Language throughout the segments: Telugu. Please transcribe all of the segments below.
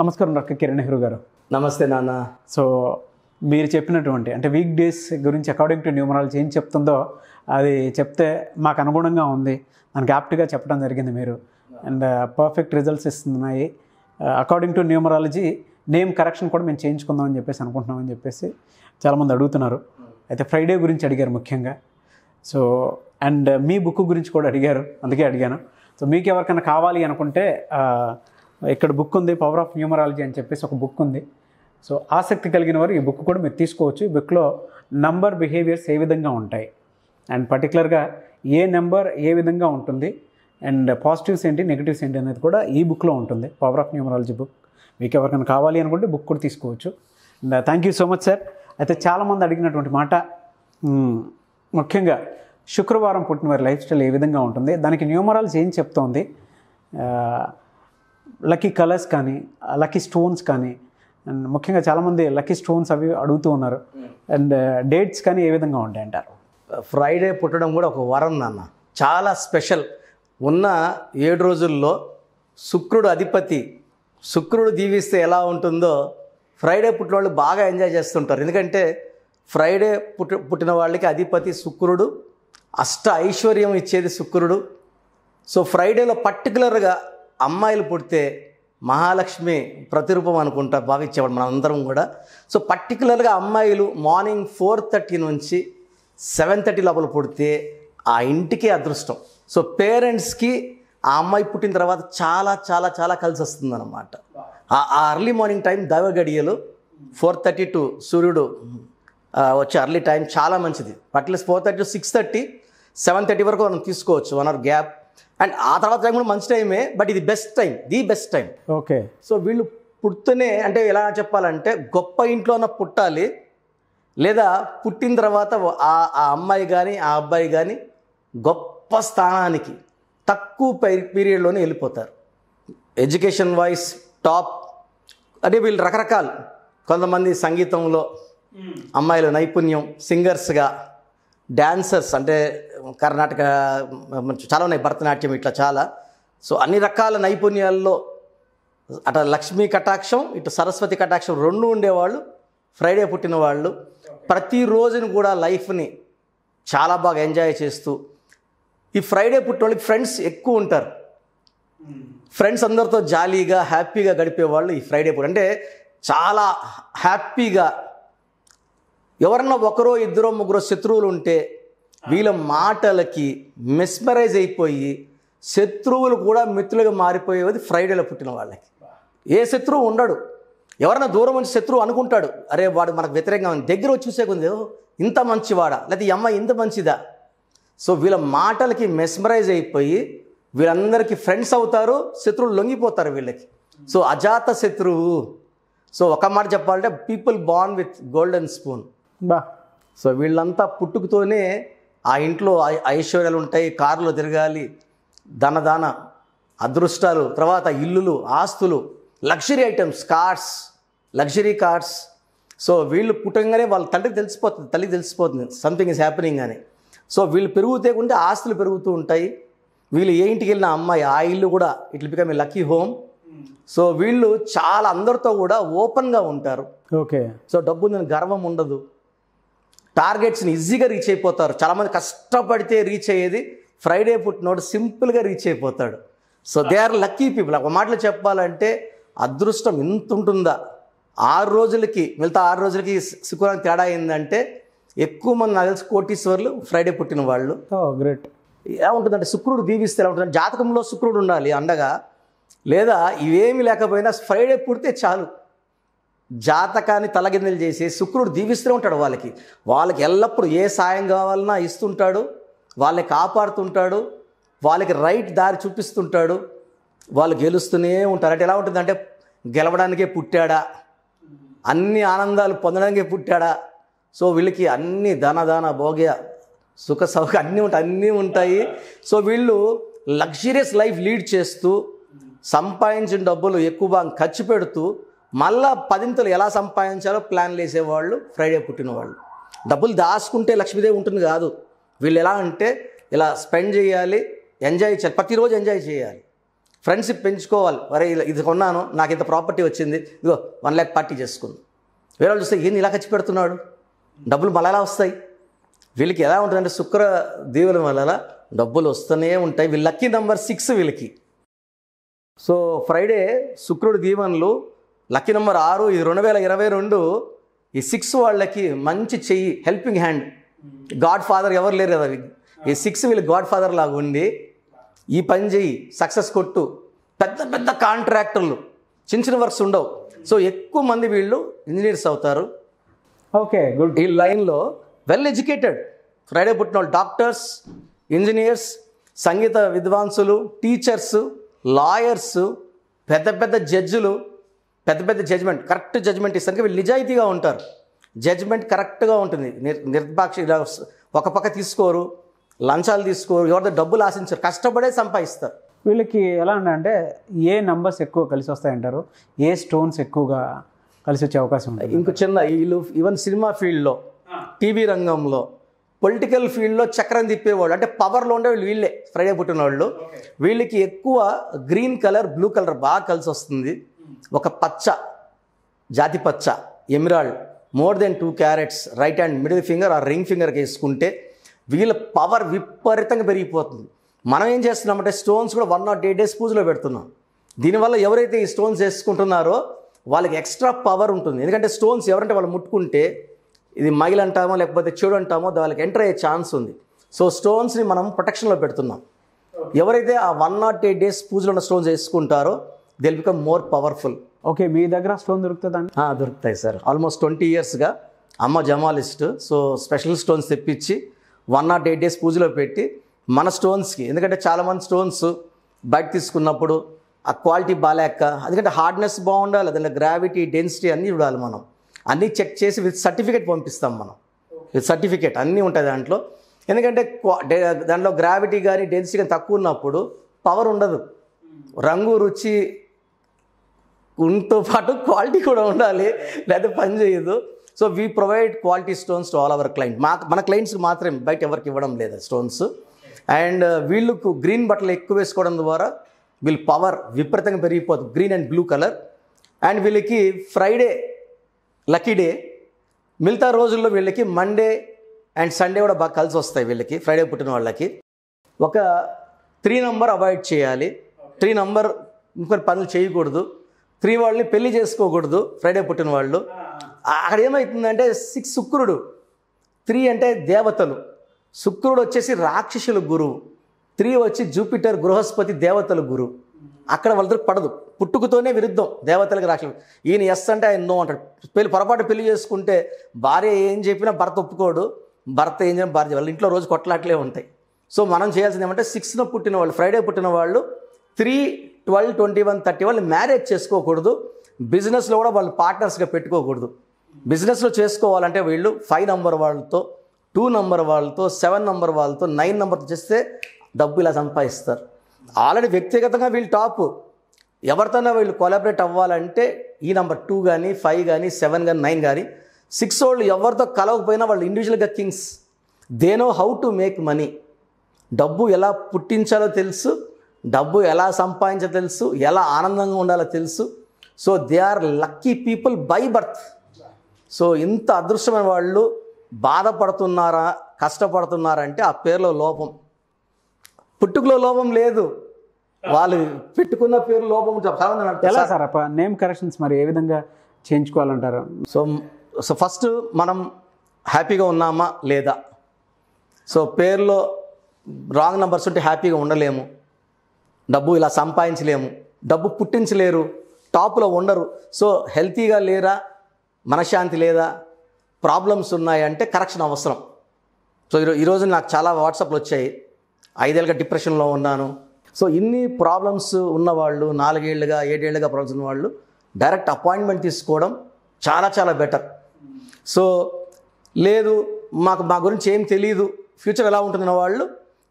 నమస్కారం డాక్టర్ కిరణ్ నెహ్రూ గారు నమస్తే నాన్న సో మీరు చెప్పినటువంటి అంటే వీక్ డేస్ గురించి అకార్డింగ్ టు న్యూమరాలజీ ఏం చెప్తుందో అది చెప్తే మాకు అనుగుణంగా ఉంది దానికి యాప్ట్గా చెప్పడం జరిగింది మీరు అండ్ పర్ఫెక్ట్ uh, రిజల్ట్స్ ఇస్తున్నాయి according to numerology name correction కూడా మేము చేయించుకుందాం అని చెప్పేసి అనుకుంటున్నామని చెప్పేసి చాలామంది అడుగుతున్నారు అయితే ఫ్రైడే గురించి అడిగారు ముఖ్యంగా సో అండ్ uh, మీ బుక్ గురించి కూడా అడిగారు అందుకే అడిగాను సో మీకు ఎవరికైనా కావాలి అనుకుంటే uh, ఇక్కడ బుక్ ఉంది పవర్ ఆఫ్ న్యూమరాలజీ అని చెప్పేసి ఒక బుక్ ఉంది సో ఆసక్తి కలిగిన వారు ఈ బుక్ కూడా మీరు తీసుకోవచ్చు ఈ బుక్లో నంబర్ బిహేవియర్స్ ఏ విధంగా ఉంటాయి అండ్ పర్టికులర్గా ఏ నెంబర్ ఏ విధంగా ఉంటుంది అండ్ పాజిటివ్స్ ఏంటి నెగిటివ్స్ ఏంటి అనేది కూడా ఈ బుక్లో ఉంటుంది పవర్ ఆఫ్ న్యూమరాలజీ బుక్ మీకు ఎవరికైనా కావాలి అనుకుంటే బుక్ కూడా తీసుకోవచ్చు and thank you so much sir అయితే చాలామంది అడిగినటువంటి మాట ముఖ్యంగా శుక్రవారం పుట్టిన వారి లైఫ్ స్టైల్ ఏ విధంగా ఉంటుంది దానికి న్యూమరాలజీ ఏం చెప్తోంది uh, లక్కీ కలర్స్ కానీ లక్కీ స్టోన్స్ కానీ అండ్ ముఖ్యంగా చాలామంది లక్కీ స్టోన్స్ అవి అడుగుతూ ఉన్నారు అండ్ uh, డేట్స్ కానీ ఏ విధంగా ఉంటాయి అంటారు ఫ్రైడే పుట్టడం కూడా ఒక వరం నాన్న చాలా స్పెషల్ ఉన్న ఏడు రోజుల్లో శుక్రుడు అధిపతి శుక్రుడు దీవిస్తే ఎలా ఉంటుందో ఫ్రైడే పుట్టిన వాళ్ళు బాగా ఎంజాయ్ చేస్తుంటారు ఎందుకంటే ఫ్రైడే పుట్టి పుట్టిన వాళ్ళకి అధిపతి శుక్రుడు అష్ట ఐశ్వర్యం ఇచ్చేది శుక్రుడు సో ఫ్రైడేలో పర్టికులర్గా అమ్మాయిలు పుడితే మహాలక్ష్మి ప్రతిరూపం అనుకుంటా భావించేవాడు అందరం కూడా సో పర్టికులర్గా అమ్మాయిలు మార్నింగ్ ఫోర్ థర్టీ నుంచి సెవెన్ థర్టీ లోపల పుడితే ఆ ఇంటికి అదృష్టం సో పేరెంట్స్కి ఆ అమ్మాయి పుట్టిన తర్వాత చాలా చాలా చాలా కలిసి వస్తుందన్నమాట ఆ అర్లీ మార్నింగ్ టైం దైవ గడియలు ఫోర్ థర్టీ టు సూర్యుడు వచ్చే అర్లీ టైం చాలా మంచిది at least four thirty to six thirty seven thirty వరకు మనం తీసుకోవచ్చు వన్ అవర్ గ్యాప్ అండ్ ఆ తర్వాత టైం కూడా మంచి టైమే బట్ ఇది best time the best time okay so వీళ్ళు పుడితేనే అంటే ఎలా చెప్పాలంటే గొప్ప ఇంట్లోన పుట్టాలి లేదా పుట్టిన తర్వాత ఆ ఆ అమ్మాయి కానీ ఆ అబ్బాయి కానీ గొప్ప స్థానానికి తక్కువ పీరియడ్లోనే వెళ్ళిపోతారు ఎడ్యుకేషన్ వైస్ టాప్ అంటే వీళ్ళు రకరకాల కొంతమంది సంగీతంలో hmm. అమ్మాయిల నైపుణ్యం సింగర్స్గా డ్యాన్సర్స్ అంటే కర్ణాటక చాలా ఉన్నాయి భరతనాట్యం ఇట్లా చాలా సో అన్ని రకాల నైపుణ్యాల్లో అట లక్ష్మీ కటాక్షం ఇటు సరస్వతి కటాక్షం రెండు ఉండేవాళ్ళు ఫ్రైడే పుట్టిన వాళ్ళు ప్రతిరోజును కూడా లైఫ్ని చాలా బాగా ఎంజాయ్ చేస్తూ ఈ ఫ్రైడే పుట్టిన వాళ్ళకి ఫ్రెండ్స్ ఎక్కువ ఉంటారు ఫ్రెండ్స్ అందరితో జాలీగా హ్యాపీగా గడిపేవాళ్ళు ఈ ఫ్రైడే పుట్టి అంటే చాలా హ్యాపీగా ఎవరన్నా ఒకరో ఇద్దరో ముగ్గురో శత్రువులు ఉంటే వీళ్ళ మాటలకి మెస్మరైజ్ అయిపోయి శత్రువులు కూడా మిత్రులుగా మారిపోయేది ఫ్రైడేలో పుట్టిన వాళ్ళకి ఏ శత్రువు ఉండడు ఎవరైనా దూరం నుంచి శత్రువు అనుకుంటాడు అరే వాడు మనకు వ్యతిరేకంగా దగ్గర వచ్చి చూసేకుంది ఇంత మంచివాడా లేకపోతే ఈ అమ్మాయి ఇంత మంచిదా సో వీళ్ళ మాటలకి మెస్మరైజ్ అయిపోయి వీళ్ళందరికీ ఫ్రెండ్స్ అవుతారు శత్రువులు లొంగిపోతారు వీళ్ళకి సో అజాత శత్రువు సో ఒక మాట చెప్పాలంటే people born with golden spoon so వీళ్ళంతా పుట్టుకతోనే ఆ ఇంట్లో ఐశ్వర్యాలు ఉంటాయి కార్లు తిరగాలి ధనదాన అదృష్టాలు తర్వాత ఇల్లులు ఆస్తులు luxury items cars luxury cars so వీళ్ళు పుట్టంగానే వాళ్ళ తండ్రికి తెలిసిపోతుంది తల్లికి తెలిసిపోతుంది సంథింగ్ ఇస్ హ్యాపెనింగ్ అని సో వీళ్ళు పెరుగుతే ఉంటే ఆస్తులు పెరుగుతూ ఉంటాయి వీళ్ళు ఏ ఇంటికి వెళ్ళిన అమ్మాయి ఆ ఇల్లు కూడా it become a lucky home so వీళ్ళు చాలా అందరితో కూడా ఓపెన్గా ఉంటారు ఓకే సో డబ్బు ఉందని గర్వం ఉండదు టార్గెట్స్ని ఈజీగా రీచ్ అయిపోతారు చాలామంది కష్టపడితే రీచ్ అయ్యేది ఫ్రైడే పుట్టినోడు సింపుల్గా రీచ్ అయిపోతాడు so they are lucky people ఒక మాటలు చెప్పాలంటే అదృష్టం ఇంత ఉంటుందా ఆరు రోజులకి మిగతా ఆరు రోజులకి శుక్రవారం తేడా అయిందంటే ఎక్కువ మంది నాకు తెలిసి కోటీశ్వర్లు ఫ్రైడే పుట్టిన వాళ్ళు గ్రేట్ ఎలా ఉంటుందంటే శుక్రుడు దీవిస్తే ఎలా ఉంటుంది జాతకంలో శుక్రుడు ఉండాలి అండగా లేదా ఇవేమి లేకపోయినా ఫ్రైడే పుడితే చాలు జాతకాన్ని తలగిందలు చేసి శుక్రుడు దీవిస్తూనే ఉంటాడు వాళ్ళకి వాళ్ళకి ఎల్లప్పుడూ ఏ సాయం కావాలన్నా ఇస్తుంటాడు వాళ్ళని కాపాడుతుంటాడు వాళ్ళకి రైట్ దారి చూపిస్తుంటాడు వాళ్ళు గెలుస్తూనే ఉంటారు అంటే ఎలా ఉంటుందంటే గెలవడానికే పుట్టాడా అన్ని ఆనందాలు పొందడానికే పుట్టాడా సో వీళ్ళకి అన్ని దాన భోగ్య సుఖ సౌఖ అన్నీ ఉంటాయి అన్నీ ఉంటాయి సో వీళ్ళు లగ్జరియస్ లైఫ్ లీడ్ చేస్తూ సంపాదించిన డబ్బులు ఎక్కువ ఖర్చు పెడుతూ మళ్ళా పదింతలు ఎలా సంపాదించాలో ప్లాన్లు వేసేవాళ్ళు ఫ్రైడే వాళ్ళు డబ్బులు దాచుకుంటే లక్ష్మీదేవి ఉంటుంది కాదు వీళ్ళు ఎలా అంటే ఇలా స్పెండ్ చేయాలి ఎంజాయ్ చేయాలి ప్రతిరోజు ఎంజాయ్ చేయాలి ఫ్రెండ్షిప్ పెంచుకోవాలి వరే ఇది కొన్నాను నాకు ఇంత ప్రాపర్టీ వచ్చింది ఇదిగో వన్ ల్యాక్ పార్టీ చేసుకుంది వేరే వాళ్ళు చూస్తే ఏంది ఇలా ఖర్చు పెడుతున్నాడు డబ్బులు మళ్ళా ఎలా వస్తాయి వీళ్ళకి ఎలా ఉంటుందంటే శుక్ర దీవుల వల్ల డబ్బులు వస్తూనే ఉంటాయి వీళ్ళ లక్కీ నెంబర్ సిక్స్ వీళ్ళకి సో ఫ్రైడే శుక్రుడి దీవెనలు లక్కీ నెంబర్ ఆరు ఇది రెండు వేల ఇరవై రెండు ఈ సిక్స్ వాళ్ళకి మంచి చెయ్యి హెల్పింగ్ హ్యాండ్ గాడ్ ఫాదర్ ఎవరు లేరు కదా ఈ సిక్స్ వీళ్ళు గాడ్ ఫాదర్ లాగా ఉండి ఈ పని చెయ్యి సక్సెస్ కొట్టు పెద్ద పెద్ద కాంట్రాక్టర్లు చిన్న చిన్న వర్క్స్ ఉండవు సో ఎక్కువ మంది వీళ్ళు ఇంజనీర్స్ అవుతారు ఓకే గుడ్ ఈ లైన్లో వెల్ ఎడ్యుకేటెడ్ ఫ్రైడే పుట్టిన వాళ్ళు డాక్టర్స్ ఇంజనీర్స్ సంగీత విద్వాంసులు టీచర్స్ లాయర్స్ పెద్ద పెద్ద జడ్జులు పెద్ద పెద్ద జడ్జ్మెంట్ కరెక్ట్ జడ్జ్మెంట్ ఇస్తానికి వీళ్ళు నిజాయితీగా ఉంటారు జడ్జ్మెంట్ కరెక్ట్గా ఉంటుంది నిర్ నిర్పాక్ష ఒక పక్క తీసుకోరు లంచాలు తీసుకోరు ఎవరితో డబ్బులు ఆశించరు కష్టపడే సంపాదిస్తారు వీళ్ళకి ఎలా అంటే ఏ నంబర్స్ ఎక్కువ కలిసి వస్తాయంటారు ఏ స్టోన్స్ ఎక్కువగా కలిసి వచ్చే అవకాశం ఉంటుంది ఇంకో చిన్న వీళ్ళు ఈవెన్ సినిమా ఫీల్డ్లో టీవీ రంగంలో పొలిటికల్ ఫీల్డ్లో చక్రం తిప్పేవాళ్ళు అంటే పవర్లో ఉండే వీళ్ళు వీళ్ళే ఫ్రైడే పుట్టిన వాళ్ళు వీళ్ళకి ఎక్కువ గ్రీన్ కలర్ బ్లూ కలర్ బాగా కలిసి వస్తుంది ఒక పచ్చ జాతి పచ్చ emerald more than two carats right hand middle finger ఆ రింగ్ ఫింగర్కి వేసుకుంటే వీళ్ళ పవర్ విపరీతంగా పెరిగిపోతుంది మనం ఏం చేస్తున్నామంటే స్టోన్స్ కూడా వన్ నాట్ ఎయిట్ డేస్ పూజలో పెడుతున్నాం దీనివల్ల ఎవరైతే ఈ స్టోన్స్ వేసుకుంటున్నారో వాళ్ళకి ఎక్స్ట్రా పవర్ ఉంటుంది ఎందుకంటే స్టోన్స్ ఎవరంటే వాళ్ళు ముట్టుకుంటే ఇది మైల్ అంటామో లేకపోతే చెడు అంటామో వాళ్ళకి ఎంటర్ అయ్యే ఛాన్స్ ఉంది సో స్టోన్స్ని మనం ప్రొటెక్షన్లో పెడుతున్నాం ఎవరైతే ఆ వన్ నాట్ ఎయిట్ డేస్ పూజలో ఉన్న స్టోన్స్ వేసుకుంటారో they'll become more powerful okay మీ దగ్గర స్టోన్ దొరుకుతుందండి దొరుకుతాయి సార్ ఆల్మోస్ట్ ట్వంటీ ఇయర్స్గా అమ్మ జమాలిస్ట్ సో స్పెషల్ స్టోన్స్ తెప్పించి వన్ నాట్ ఎయిట్ డేస్ పూజలో పెట్టి మన స్టోన్స్కి ఎందుకంటే చాలామంది స్టోన్స్ బయట తీసుకున్నప్పుడు ఆ క్వాలిటీ బాగాలేక ఎందుకంటే హార్డ్నెస్ బాగుండాలి అదే గ్రావిటీ డెన్సిటీ అన్నీ చూడాలి మనం అన్నీ చెక్ చేసి విత్ సర్టిఫికేట్ పంపిస్తాం మనం విత్ సర్టిఫికేట్ అన్నీ ఉంటాయి దాంట్లో ఎందుకంటే దాంట్లో గ్రావిటీ కానీ డెన్సిటీ కానీ తక్కువ ఉన్నప్పుడు పవర్ ఉండదు రంగు రుచి గుణతో పాటు క్వాలిటీ కూడా ఉండాలి లేకపోతే పని చేయదు so we provide quality stones to all our client మా మన క్లయింట్స్కి మాత్రం బయట ఎవరికి ఇవ్వడం లేదు స్టోన్స్ అండ్ uh, వీళ్ళకు గ్రీన్ బట్టలు ఎక్కువ వేసుకోవడం ద్వారా వీళ్ళ పవర్ విపరీతంగా పెరిగిపోతుంది green and blue colour and వీళ్ళకి ఫ్రైడే లక్కీ డే మిగతా రోజుల్లో వీళ్ళకి మండే అండ్ సండే కూడా బాగా కలిసి వస్తాయి వీళ్ళకి ఫ్రైడే పుట్టిన వాళ్ళకి ఒక త్రీ నంబర్ అవాయిడ్ చేయాలి త్రీ నంబర్ ఇంకొన్ని పనులు చేయకూడదు త్రీ వాళ్ళని పెళ్లి చేసుకోకూడదు ఫ్రైడే పుట్టిన వాళ్ళు అక్కడ ఏమవుతుందంటే సిక్స్ శుక్రుడు త్రీ అంటే దేవతలు శుక్రుడు వచ్చేసి రాక్షసుల గురువు త్రీ వచ్చి జూపిటర్ బృహస్పతి దేవతల గురువు అక్కడ దగ్గర పడదు పుట్టుకతోనే విరుద్ధం దేవతలకు రాక్షలు ఈయన ఎస్ అంటే ఆయన నో అంటాడు పెళ్లి పొరపాటు పెళ్లి చేసుకుంటే భార్య ఏం చెప్పినా భర్త ఒప్పుకోడు భర్త ఏం చెప్పిన భార్య వాళ్ళు ఇంట్లో రోజు కొట్లాట్లే ఉంటాయి సో మనం చేయాల్సింది ఏమంటే సిక్స్న పుట్టిన వాళ్ళు ఫ్రైడే పుట్టిన వాళ్ళు three twelve twenty one thirty వాళ్ళు మ్యారేజ్ చేసుకోకూడదు బిజినెస్లో కూడా వాళ్ళు పార్ట్నర్స్గా పెట్టుకోకూడదు బిజినెస్లో చేసుకోవాలంటే వీళ్ళు ఫైవ్ నెంబర్ వాళ్ళతో టూ నెంబర్ వాళ్ళతో సెవెన్ నెంబర్ వాళ్ళతో నైన్ నెంబర్తో చేస్తే డబ్బు ఇలా సంపాదిస్తారు ఆల్రెడీ వ్యక్తిగతంగా వీళ్ళు టాప్ ఎవరితోనో వీళ్ళు కొలాబరేట్ అవ్వాలంటే ఈ నెంబర్ టూ కానీ ఫైవ్ కానీ సెవెన్ కానీ నైన్ కానీ సిక్స్ వాళ్ళు ఎవరితో కలవకపోయినా వాళ్ళు ఇండివిజువల్గా kings they know how to make money డబ్బు ఎలా పుట్టించాలో తెలుసు డబ్బు ఎలా సంపాదించో తెలుసు ఎలా ఆనందంగా ఉండాలో తెలుసు so they are lucky people by birth so ఇంత అదృష్టమైన వాళ్ళు బాధపడుతున్నారా కష్టపడుతున్నారంటే ఆ పేరులో లోపం పుట్టుకలో లోపం లేదు వాళ్ళు పెట్టుకున్న పేరు లోపం ఎలా సార్ నేమ్ కరెక్షన్స్ మరి ఏ విధంగా చేయించుకోవాలంటారు సో సో ఫస్ట్ మనం హ్యాపీగా ఉన్నామా లేదా సో పేర్లో రాంగ్ నెంబర్స్ ఉంటే హ్యాపీగా ఉండలేము డబ్బు ఇలా సంపాదించలేము డబ్బు పుట్టించలేరు టాప్లో ఉండరు సో హెల్తీగా లేరా మనశ్శాంతి లేదా ప్రాబ్లమ్స్ ఉన్నాయంటే కరెక్షన్ అవసరం సో ఈరో ఈరోజు నాకు చాలా వాట్సాప్లు వచ్చాయి ఐదేళ్ళుగా డిప్రెషన్లో ఉన్నాను సో ఇన్ని ప్రాబ్లమ్స్ ఉన్నవాళ్ళు నాలుగేళ్లుగా ఏడేళ్లుగా ప్రాబ్లమ్స్ ఉన్నవాళ్ళు డైరెక్ట్ అపాయింట్మెంట్ తీసుకోవడం చాలా చాలా బెటర్ సో లేదు మాకు మా గురించి ఏం తెలియదు ఫ్యూచర్ ఎలా ఉంటుందన్న వాళ్ళు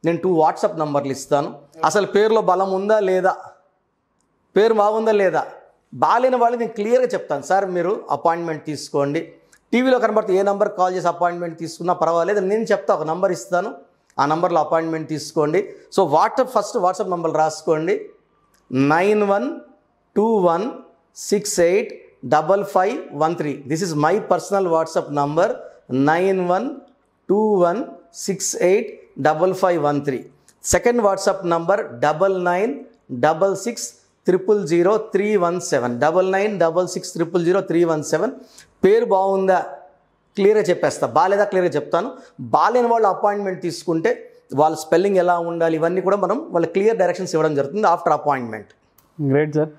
నేను టూ వాట్సాప్ నంబర్లు ఇస్తాను అసలు పేరులో బలం ఉందా లేదా పేరు బాగుందా లేదా బాగాలేని వాళ్ళు నేను క్లియర్గా చెప్తాను సార్ మీరు అపాయింట్మెంట్ తీసుకోండి టీవీలో కనబడితే ఏ నెంబర్ కాల్ చేసి అపాయింట్మెంట్ తీసుకున్నా పర్వాలేదు నేను చెప్తా ఒక నంబర్ ఇస్తాను ఆ నంబర్లో అపాయింట్మెంట్ తీసుకోండి so WhatsApp first WhatsApp number రాసుకోండి nine one two one six eight double five one three this is my personal WhatsApp number nine one two one six eight double five one three second WhatsApp number double nine double six triple zero three one seven double nine double six triple zero three one seven పేరు బాగుందా క్లియర్గా చెప్పేస్తా బాగాలేదా క్లియర్గా చెప్తాను బాగాలేని వాళ్ళు అపాయింట్మెంట్ తీసుకుంటే వాళ్ళ స్పెల్లింగ్ ఎలా ఉండాలి ఇవన్నీ కూడా మనం వాళ్ళ క్లియర్ డైరెక్షన్స్ ఇవ్వడం జరుగుతుంది after appointment great sir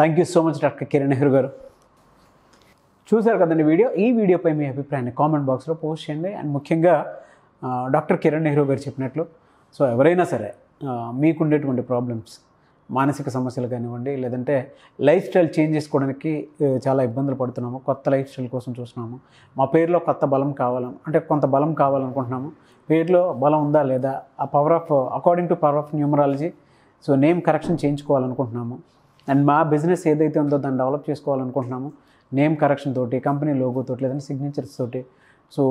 thank you so much doctor Kiran Nehru గారు చూశారు కదండి వీడియో ఈ వీడియోపై మీ అభిప్రాయాన్ని కామెంట్ బాక్స్లో పోస్ట్ చేయండి అండ్ ముఖ్యంగా డాక్టర్ కిరణ్ నెహ్రూ గారు చెప్పినట్లు సో ఎవరైనా సరే మీకుండేటువంటి ప్రాబ్లమ్స్ మానసిక సమస్యలు కానివ్వండి లేదంటే లైఫ్ స్టైల్ చేంజ్ చేసుకోవడానికి చాలా ఇబ్బందులు పడుతున్నాము కొత్త లైఫ్ స్టైల్ కోసం చూస్తున్నాము మా పేరులో కొత్త బలం కావాలని అంటే కొంత బలం కావాలనుకుంటున్నాము పేరులో బలం ఉందా లేదా ఆ power of according to power of numerology so name correction చేయించుకోవాలనుకుంటున్నాము అండ్ మా బిజినెస్ ఏదైతే ఉందో దాన్ని డెవలప్ చేసుకోవాలనుకుంటున్నాము నేమ్ కరెక్షన్ తోటి కంపెనీ లోగో తోటి లేదంటే సిగ్నేచర్స్ తోటి సో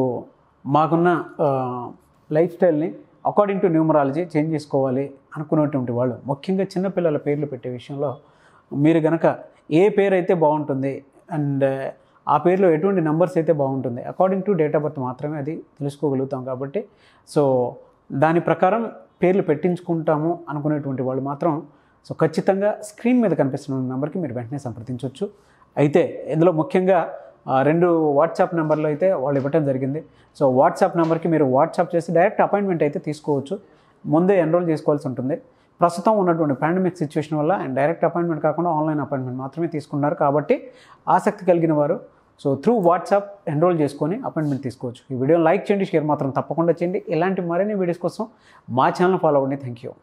మాకున్న లైఫ్ స్టైల్ని అకార్డింగ్ టు న్యూమరాలజీ చేంజ్ చేసుకోవాలి అనుకునేటువంటి వాళ్ళు ముఖ్యంగా చిన్నపిల్లల పేర్లు పెట్టే విషయంలో మీరు గనక ఏ పేరు అయితే బాగుంటుంది అండ్ ఆ పేరులో ఎటువంటి నెంబర్స్ అయితే బాగుంటుంది according to date of birth మాత్రమే అది తెలుసుకోగలుగుతాం కాబట్టి సో దాని ప్రకారం పేర్లు పెట్టించుకుంటాము అనుకునేటువంటి వాళ్ళు మాత్రం సో ఖచ్చితంగా స్క్రీన్ మీద కనిపిస్తున్న నెంబర్కి మీరు వెంటనే సంప్రదించవచ్చు అయితే ఇందులో ముఖ్యంగా రెండు వాట్సాప్ నెంబర్లు అయితే వాళ్ళు ఇవ్వటం జరిగింది సో వాట్సాప్ నెంబర్కి మీరు వాట్సాప్ చేసి డైరెక్ట్ అపాయింట్మెంట్ అయితే తీసుకోవచ్చు ముందే ఎన్రోల్ చేసుకోవాల్సి ఉంటుంది ప్రస్తుతం ఉన్నటువంటి పాండమిక్ సిచ్యువేషన్ వల్ల అండ్ డైరెక్ట్ అపాయింట్మెంట్ కాకుండా ఆన్లైన్ అపాయింట్మెంట్ మాత్రమే తీసుకున్నారు కాబట్టి ఆసక్తి కలిగిన వారు సో త్రూ వాట్సాప్ ఎన్రోల్ చేసుకొని అపాయింట్మెంట్ తీసుకోవచ్చు ఈ వీడియో లైక్ చేయండి షేర్ మాత్రం తప్పకుండా చేయండి ఇలాంటి మరిన్ని వీడియోస్ కోసం మా ఛానల్ ఫాలో అవ్వండి థ్యాంక్ యూ